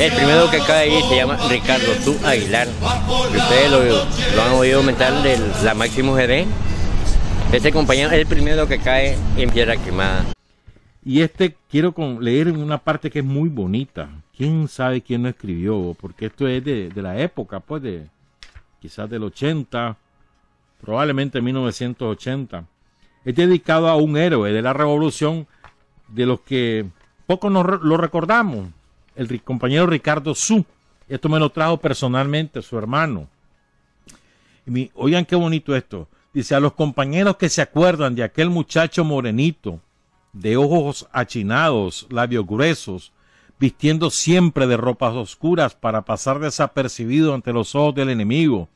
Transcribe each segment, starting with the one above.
El primero que cae ahí se llama Ricardo Tú Aguilar. Ustedes lo, lo han oído mental de la Máximo GD. Este compañero es el primero que cae en piedra quemada. Y este quiero leer una parte que es muy bonita. Quién sabe quién lo escribió, porque esto es de, la época, pues de quizás del 80, probablemente 1980. Es dedicado a un héroe de la revolución de los que poco nos, lo recordamos, el compañero Ricardo Su. Esto me lo trajo personalmente su hermano. Y oigan qué bonito esto. Dice a los compañeros que se acuerdan de aquel muchacho morenito, de ojos achinados, labios gruesos, vistiendo siempre de ropas oscuras para pasar desapercibido ante los ojos del enemigo.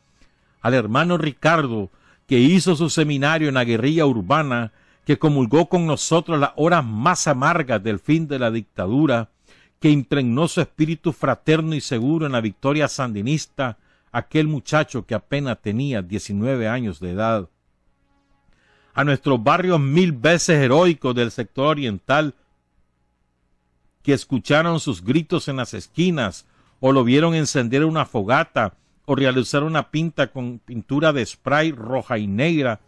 Al hermano Ricardo, que hizo su seminario en la guerrilla urbana, que comulgó con nosotros las horas más amargas del fin de la dictadura, que impregnó su espíritu fraterno y seguro en la victoria sandinista aquel muchacho que apenas tenía 19 años de edad. A nuestros barrios mil veces heroicos del sector oriental que escucharon sus gritos en las esquinas o lo vieron encender una fogata o realizar una pinta con pintura de spray roja y negra,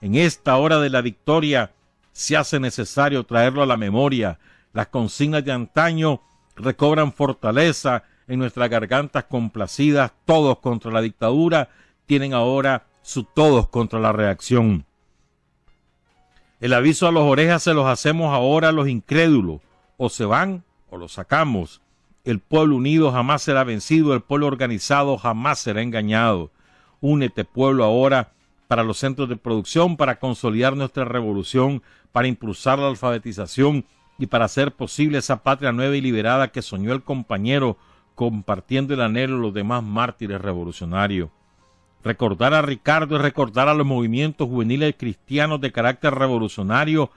en esta hora de la victoria se hace necesario traerlo a la memoria, las consignas de antaño recobran fortaleza en nuestras gargantas complacidas, todos contra la dictadura, tienen ahora su todos contra la reacción. El aviso a los orejas se los hacemos ahora a los incrédulos, o se van o los sacamos. El pueblo unido jamás será vencido, el pueblo organizado jamás será engañado. Únete pueblo ahora para los centros de producción, para consolidar nuestra revolución, para impulsar la alfabetización, y para hacer posible esa patria nueva y liberada que soñó el compañero compartiendo el anhelo de los demás mártires revolucionarios. Recordar a Ricardo es recordar a los movimientos juveniles cristianos de carácter revolucionario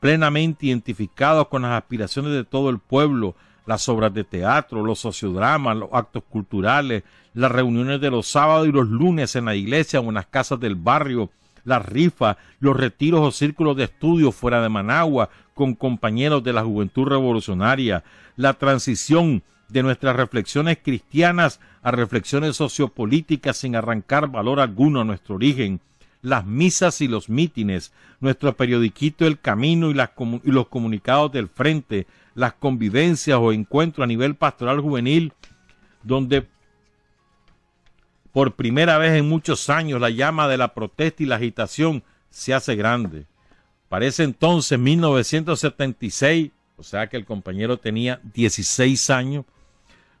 plenamente identificados con las aspiraciones de todo el pueblo, las obras de teatro, los sociodramas, los actos culturales, las reuniones de los sábados y los lunes en la iglesia o en las casas del barrio, las rifas, los retiros o círculos de estudio fuera de Managua, con compañeros de la juventud revolucionaria, la transición de nuestras reflexiones cristianas a reflexiones sociopolíticas sin arrancar valor alguno a nuestro origen, las misas y los mítines, nuestro periodiquito El Camino y, los comunicados del Frente, las convivencias o encuentros a nivel pastoral juvenil, donde por primera vez en muchos años la llama de la protesta y la agitación se hace grande. Parece entonces 1976, o sea que el compañero tenía 16 años.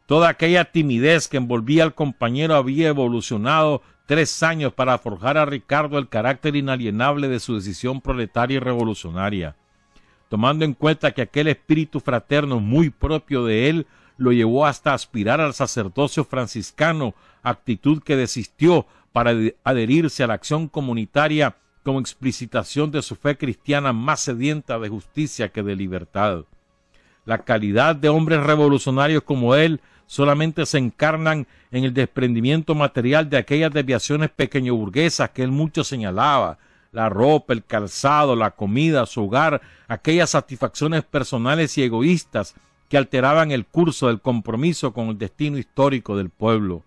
Toda aquella timidez que envolvía al compañero había evolucionado tres años para forjar a Ricardo el carácter inalienable de su decisión proletaria y revolucionaria. Tomando en cuenta que aquel espíritu fraterno muy propio de él lo llevó hasta aspirar al sacerdocio franciscano, actitud que desistió para adherirse a la acción comunitaria como explicitación de su fe cristiana más sedienta de justicia que de libertad. La calidad de hombres revolucionarios como él solamente se encarnan en el desprendimiento material de aquellas desviaciones pequeñoburguesas que él mucho señalaba, la ropa, el calzado, la comida, su hogar, aquellas satisfacciones personales y egoístas que alteraban el curso del compromiso con el destino histórico del pueblo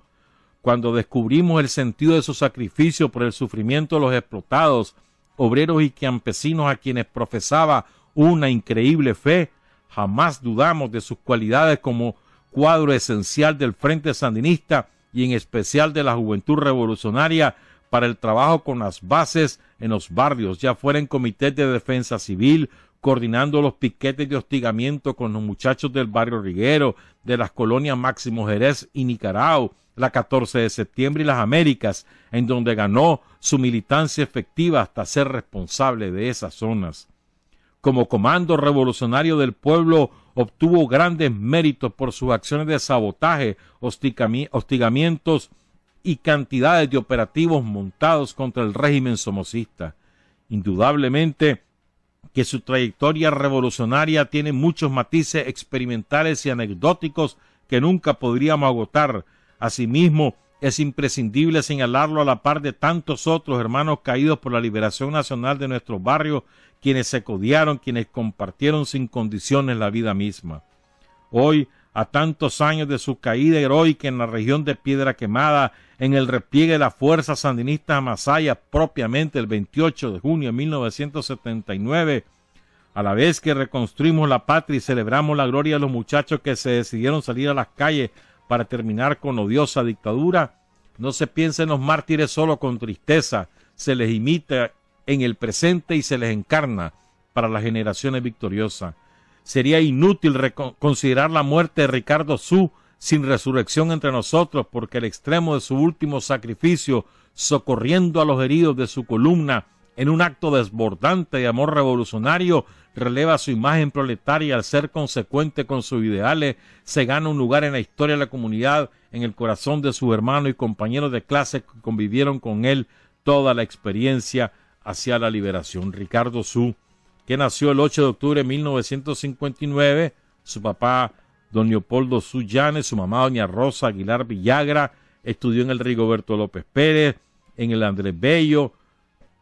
cuando descubrimos el sentido de su sacrificio por el sufrimiento de los explotados, obreros y campesinos a quienes profesaba una increíble fe, jamás dudamos de sus cualidades como cuadro esencial del Frente Sandinista y en especial de la Juventud Revolucionaria para el trabajo con las bases en los barrios, ya fuera en comité de defensa civil, coordinando los piquetes de hostigamiento con los muchachos del barrio Riguero, de las colonias Máximo Jerez y Nicaragua, la 14 de septiembre y las Américas, en donde ganó su militancia efectiva hasta ser responsable de esas zonas. Como comando revolucionario del pueblo, obtuvo grandes méritos por sus acciones de sabotaje, hostigamientos y cantidades de operativos montados contra el régimen somocista. Indudablemente, que su trayectoria revolucionaria tiene muchos matices experimentales y anecdóticos que nunca podríamos agotar. Asimismo, es imprescindible señalarlo a la par de tantos otros hermanos caídos por la liberación nacional de nuestros barrios, quienes se codiaron, quienes compartieron sin condiciones la vida misma. Hoy a tantos años de su caída heroica en la región de Piedra Quemada, en el repliegue de las fuerzas sandinistas a Masaya propiamente el 28 de junio de 1979, a la vez que reconstruimos la patria y celebramos la gloria de los muchachos que se decidieron salir a las calles para terminar con odiosa dictadura, no se piensen los mártires solo con tristeza, se les imita en el presente y se les encarna para las generaciones victoriosas. Sería inútil considerar la muerte de Ricardo Su sin resurrección entre nosotros, porque el extremo de su último sacrificio, socorriendo a los heridos de su columna, en un acto desbordante de amor revolucionario, releva su imagen proletaria al ser consecuente con sus ideales, se gana un lugar en la historia de la comunidad, en el corazón de sus hermanos y compañeros de clase que convivieron con él toda la experiencia hacia la liberación. Ricardo Su nació el 8 de octubre de 1959. Su papá, don Leopoldo Suyane, su mamá, doña Rosa Aguilar Villagra, estudió en el Rigoberto López Pérez, en el Andrés Bello,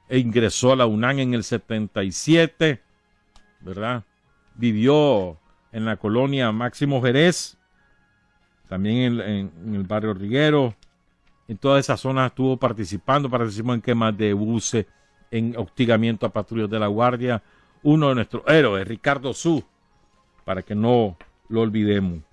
e ingresó a la UNAM en el 77, ¿verdad? Vivió en la colonia Máximo Jerez, también en, el barrio Riguero, en todas esas zonas estuvo participando, participó en quemas de buses, en hostigamiento a patrullos de la Guardia, uno de nuestros héroes, Ricardo Su, para que no lo olvidemos.